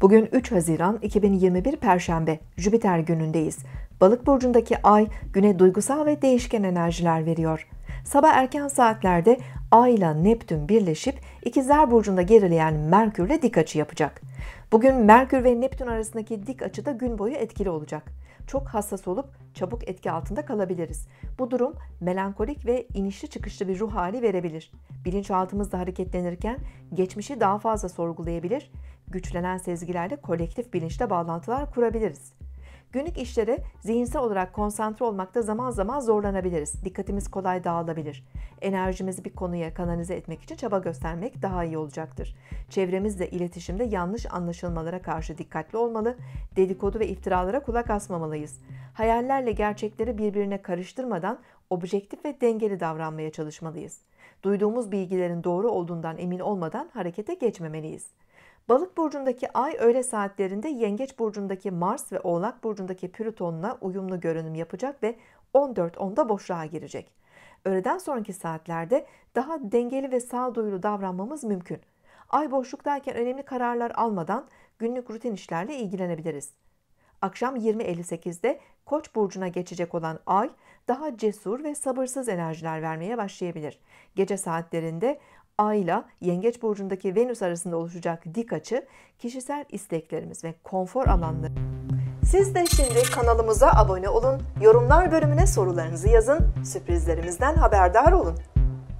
Bugün 3 Haziran 2021 Perşembe Jüpiter günündeyiz. Balık burcundaki ay güne duygusal ve değişken enerjiler veriyor. Sabah erken saatlerde Ay ile Neptün birleşip İkizler burcunda gerileyen Merkürle dik açı yapacak. Bugün Merkür ve Neptün arasındaki dik açı da gün boyu etkili olacak. Çok hassas olup çabuk etki altında kalabiliriz. Bu durum melankolik ve inişli çıkışlı bir ruh hali verebilir. Bilinçaltımızda hareketlenirken geçmişi daha fazla sorgulayabilir, güçlenen sezgilerle kolektif bilinçle bağlantılar kurabiliriz. Günlük işlere zihinsel olarak konsantre olmakta zaman zaman zorlanabiliriz. Dikkatimiz kolay dağılabilir. Enerjimizi bir konuya kanalize etmek için çaba göstermek daha iyi olacaktır. Çevremizle iletişimde yanlış anlaşılmalara karşı dikkatli olmalı, dedikodu ve iftiralara kulak asmamalıyız. Hayallerle gerçekleri birbirine karıştırmadan objektif ve dengeli davranmaya çalışmalıyız. Duyduğumuz bilgilerin doğru olduğundan emin olmadan harekete geçmemeliyiz. Balık burcundaki ay öğle saatlerinde Yengeç burcundaki Mars ve Oğlak burcundaki Plüton'la uyumlu görünüm yapacak ve 14.10'da boşluğa girecek. Öğleden sonraki saatlerde daha dengeli ve sağduyulu davranmamız mümkün. Ay boşluktayken önemli kararlar almadan günlük rutin işlerle ilgilenebiliriz. Akşam 20.58'de Koç burcuna geçecek olan Ay daha cesur ve sabırsız enerjiler vermeye başlayabilir. Gece saatlerinde Ay ile Yengeç burcundaki Venüs arasında oluşacak dik açı kişisel isteklerimiz ve konfor alanları. Siz de şimdi kanalımıza abone olun, yorumlar bölümüne sorularınızı yazın, sürprizlerimizden haberdar olun.